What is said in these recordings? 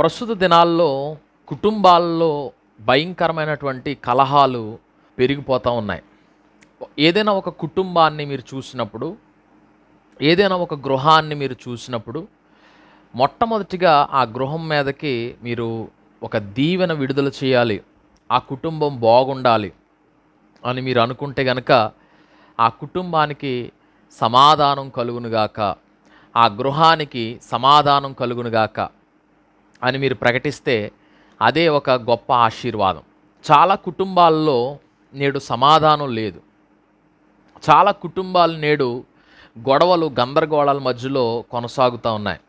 ప్రస్తుత దినాల్లో కుటుంబాల్లో భయంకరమైనటువంటి కలహాలు పెరిగిపోతూ ఉన్నాయి ఏదైనా ఒక కుటుంబాన్ని మీరు చూసినప్పుడు ఏదైనా ఒక గృహాన్ని మీరు చూసినప్పుడు మొట్టమొదటిగా ఆ గృహం మీదకి మీరు ఒక దీవెన విడుదల చేయాలి ఆ కుటుంబం బాగుండాలి అని మీరు అనుకుంటే గనక ఆ కుటుంబానికి సమాధానం కలుగునుగాక ఆ గృహానికి సమాధానం కలుగునుగాక అని మీరు ప్రకటిస్తే అదే ఒక గొప్ప ఆశీర్వాదం చాలా కుటుంబాల్లో నేడు సమాధానం లేదు చాలా కుటుంబాలు నేడు గొడవలు గందరగోళాల మధ్యలో కొనసాగుతూ ఉన్నాయి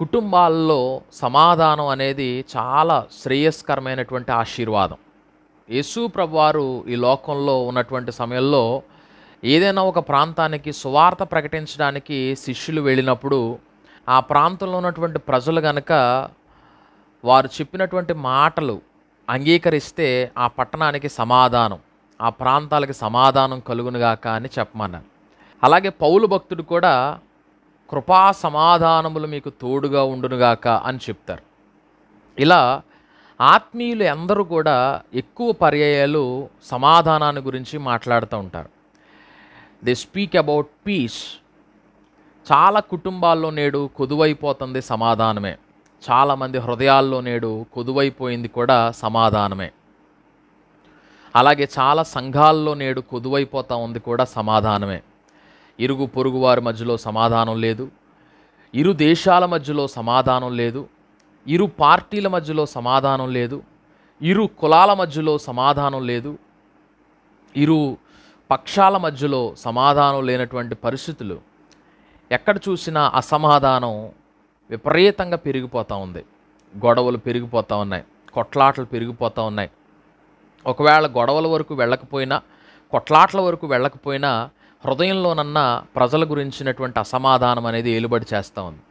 కుటుంబాల్లో సమాధానం అనేది చాలా శ్రేయస్కరమైనటువంటి ఆశీర్వాదం యేసు ప్రభువారు ఈ లోకంలో ఉన్నటువంటి సమయంలో ఏదైనా ఒక ప్రాంతానికి సువార్త ప్రకటించడానికి శిష్యులు వెళ్ళినప్పుడు ఆ ప్రాంతంలో ఉన్నటువంటి ప్రజలు కనుక వారు చెప్పినటువంటి మాటలు అంగీకరిస్తే ఆ పట్టణానికి సమాధానం ఆ ప్రాంతాలకి సమాధానం కలుగునుగాక అని చెప్పమన్నారు అలాగే పౌలు భక్తుడు కూడా కృపా సమాధానములు మీకు తోడుగా ఉండునుగాక అని చెప్తారు ఇలా ఆత్మీయులు అందరూ కూడా ఎక్కువ పర్యాయాలు సమాధానాన్ని గురించి మాట్లాడుతూ ఉంటారు దే స్పీక్ అబౌట్ పీస్ చాలా కుటుంబాల్లో నేడు కొదువైపోతుంది సమాధానమే చాలామంది హృదయాల్లో నేడు కొదువైపోయింది కూడా సమాధానమే అలాగే చాలా సంఘాల్లో నేడు కొదువైపోతా ఉంది కూడా సమాధానమే ఇరుగు పొరుగు వారి మధ్యలో సమాధానం లేదు ఇరు దేశాల మధ్యలో సమాధానం లేదు ఇరు పార్టీల మధ్యలో సమాధానం లేదు ఇరు కులాల మధ్యలో సమాధానం లేదు ఇరు పక్షాల మధ్యలో సమాధానం లేనటువంటి పరిస్థితులు ఎక్కడ చూసినా అసమాధానం విపరీతంగా పెరిగిపోతూ ఉంది గొడవలు పెరిగిపోతూ ఉన్నాయి కొట్లాటలు పెరిగిపోతూ ఉన్నాయి ఒకవేళ గొడవల వరకు వెళ్ళకపోయినా కొట్లాటల వరకు వెళ్ళకపోయినా హృదయంలోనన్నా ప్రజల గురించినటువంటి అసమాధానం అనేది ఏలుబడి చేస్తూ ఉంది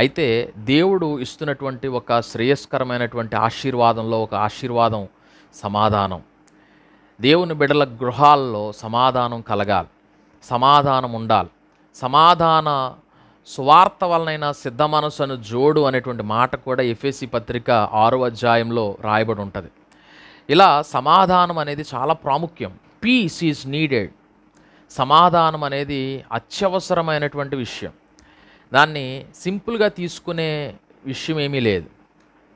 అయితే దేవుడు ఇస్తున్నటువంటి ఒక శ్రేయస్కరమైనటువంటి ఆశీర్వాదంలో ఒక ఆశీర్వాదం సమాధానం దేవుని బిడల గృహాల్లో సమాధానం కలగాలి సమాధానం ఉండాలి సమాధాన స్వార్థ వలన సిద్ధ మనసును జోడు అనేటువంటి మాట కూడా ఎఫ్ఎస్సి పత్రిక ఆరో అధ్యాయంలో రాయబడి ఉంటుంది ఇలా సమాధానం అనేది చాలా ప్రాముఖ్యం పీస్ ఈజ్ నీడెడ్ సమాధానం అనేది అత్యవసరమైనటువంటి విషయం దాన్ని సింపుల్గా తీసుకునే విషయం ఏమీ లేదు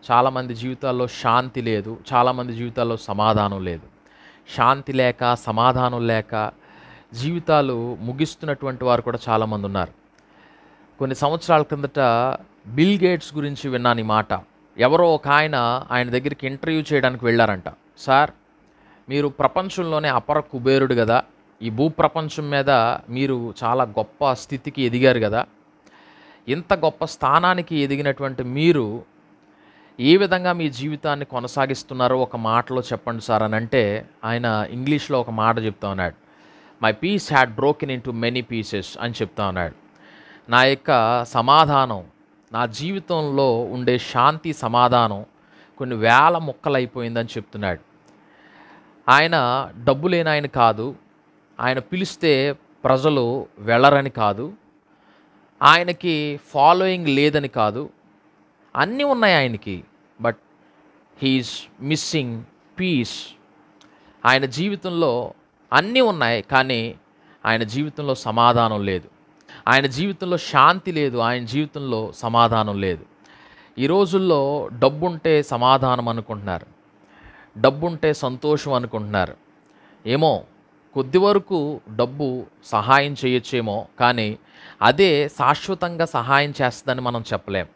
చాలామంది జీవితాల్లో శాంతి లేదు చాలామంది జీవితాల్లో సమాధానం లేదు శాంతి లేక సమాధానం లేక జీవితాలు ముగిస్తున్నటువంటి వారు కూడా చాలామంది ఉన్నారు కొన్ని సంవత్సరాల క్రిందట బిల్ గేట్స్ గురించి విన్నాను ఈ మాట ఎవరో ఒక ఆయన ఆయన దగ్గరికి ఇంటర్వ్యూ చేయడానికి వెళ్ళారంట సార్ మీరు ప్రపంచంలోనే అపర కుబేరుడు కదా ఈ భూప్రపంచం మీద మీరు చాలా గొప్ప స్థితికి ఎదిగారు కదా ఇంత గొప్ప స్థానానికి ఎదిగినటువంటి మీరు ఏ విధంగా మీ జీవితాన్ని కొనసాగిస్తున్నారో ఒక మాటలో చెప్పండి సార్ అని అంటే ఆయన ఇంగ్లీష్లో ఒక మాట చెప్తా ఉన్నాడు my piece had broken into many pieces అని చెప్తా ఉన్నాడు నా యొక్క సమాధానం నా జీవితంలో ఉండే శాంతి సమాధానం కొన్ని వేల ముక్కలైపోయిందని చెప్తున్నాడు ఆయన డబ్బు లేని ఆయన కాదు ఆయన పిలిస్తే ప్రజలు వెళ్ళరని కాదు ఆయనకి ఫాలోయింగ్ లేదని కాదు అన్నీ ఉన్నాయి ఆయనకి బట్ హీఈస్ మిస్సింగ్ పీస్ ఆయన జీవితంలో అన్నీ ఉన్నాయి కానీ ఆయన జీవితంలో సమాధానం లేదు ఆయన జీవితంలో శాంతి లేదు ఆయన జీవితంలో సమాధానం లేదు ఈ రోజుల్లో డబ్బుంటే సమాధానం అనుకుంటున్నారు డబ్బుంటే సంతోషం అనుకుంటున్నారు ఏమో కొద్ది వరకు డబ్బు సహాయం చేయొచ్చేమో కానీ అదే శాశ్వతంగా సహాయం చేస్తుందని మనం చెప్పలేం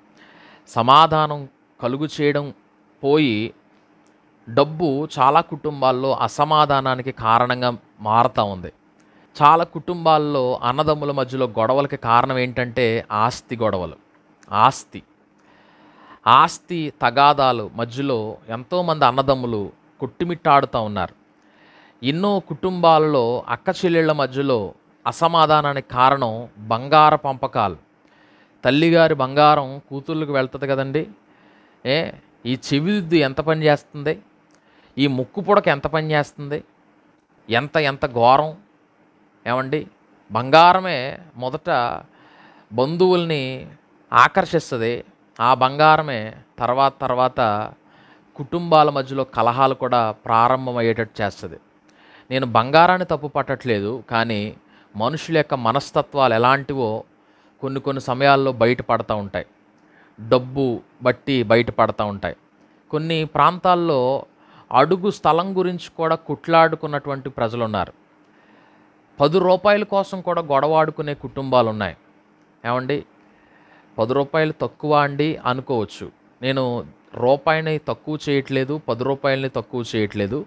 సమాధానం కలుగు చేయడం పోయి డబ్బు చాలా కుటుంబాల్లో అసమాధానానికి కారణంగా మారుతూ ఉంది చాలా కుటుంబాల్లో అన్నదమ్ముల మధ్యలో గొడవలకి కారణం ఏంటంటే ఆస్తి గొడవలు ఆస్తి ఆస్తి తగాదాలు మధ్యలో ఎంతోమంది అన్నదమ్ములు కొట్టుమిట్టాడుతూ ఉన్నారు ఎన్నో కుటుంబాల్లో అక్క చెల్లెళ్ళ మధ్యలో అసమాధానానికి కారణం బంగార పంపకాలు తల్లిగారి బంగారం కూతుర్లకు వెళ్తుంది కదండి ఏ ఈ చెవిదిద్దు ఎంత పని చేస్తుంది ఈ ముక్కు పొడక ఎంత పనిచేస్తుంది ఎంత ఎంత ఘోరం ఏమండి బంగారమే మొదట బంధువుల్ని ఆకర్షిస్తుంది ఆ బంగారమే తర్వాత తర్వాత కుటుంబాల మధ్యలో కలహాలు కూడా ప్రారంభమయ్యేటట్టు చేస్తుంది నేను బంగారాన్ని తప్పు పట్టట్లేదు కానీ మనుషుల యొక్క మనస్తత్వాలు ఎలాంటివో కొన్ని కొన్ని సమయాల్లో బయటపడతూ ఉంటాయి డబ్బు బట్టి బయటపడతా ఉంటాయి కొన్ని ప్రాంతాల్లో అడుగు స్థలం గురించి కూడా కుట్లాడుకున్నటువంటి ప్రజలు ఉన్నారు పది రూపాయల కోసం కూడా గొడవాడుకునే కుటుంబాలు ఉన్నాయి ఏమండి పది రూపాయలు తక్కువ అండి అనుకోవచ్చు నేను రూపాయిని తక్కువ చేయట్లేదు పది రూపాయలని తక్కువ చేయట్లేదు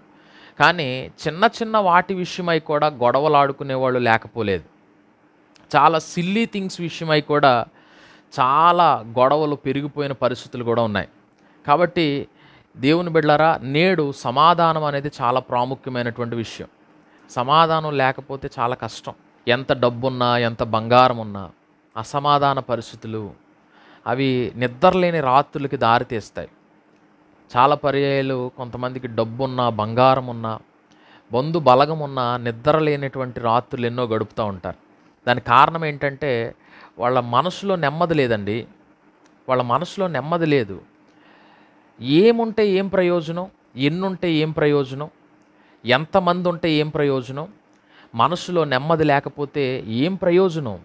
కానీ చిన్న చిన్న వాటి విషయమై కూడా గొడవలు వాళ్ళు లేకపోలేదు చాలా సిల్లీ థింగ్స్ విషయమై కూడా చాలా గొడవలు పెరిగిపోయిన పరిస్థితులు కూడా ఉన్నాయి కాబట్టి దేవుని బిడ్డలారా నేడు సమాధానం అనేది చాలా ప్రాముఖ్యమైనటువంటి విషయం సమాధానం లేకపోతే చాలా కష్టం ఎంత డబ్బున్నా ఎంత బంగారం ఉన్నా అసమాధాన పరిస్థితులు అవి నిద్రలేని రాత్రులకి దారితీస్తాయి చాలా పర్యాయాలు కొంతమందికి డబ్బున్నా బంగారం ఉన్నా బంధు బలగం ఉన్నా నిద్ర లేనిటువంటి రాత్రులు ఎన్నో గడుపుతూ ఉంటారు దానికి కారణం ఏంటంటే వాళ్ళ మనసులో నెమ్మది లేదండి వాళ్ళ మనసులో నెమ్మది లేదు ఏముంటే ఏం ప్రయోజనం ఎన్నుంటే ఏం ప్రయోజనం ఎంతమంది ఉంటే ఏం ప్రయోజనం మనసులో నెమ్మది లేకపోతే ఏం ప్రయోజనం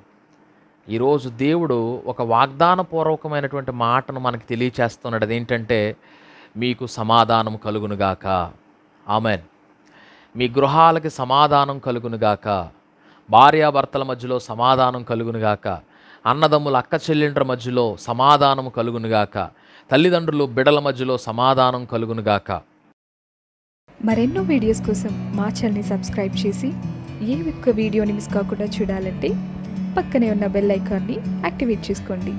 ఈరోజు దేవుడు ఒక వాగ్దాన పూర్వకమైనటువంటి మాటను మనకి తెలియచేస్తున్నాడు అదేంటంటే మీకు సమాధానం కలుగునుగాక ఆమెన్ మీ గృహాలకి సమాధానం కలుగునుగాక భార్యాభర్తల మధ్యలో సమాధానం కలుగునుగాక అన్నదమ్ముల అక్క చెల్లెండ్ర మధ్యలో సమాధానం కలుగునుగాక తల్లిదండ్రులు బిడల మధ్యలో సమాధానం కలుగునుగాక మరెన్నో వీడియోస్ కోసం మా ఛానల్ని సబ్స్క్రైబ్ చేసి ఏ ఒక్క వీడియోని మిస్ కాకుండా చూడాలంటే పక్కనే ఉన్న బెల్ ఐకాన్ని యాక్టివేట్ చేసుకోండి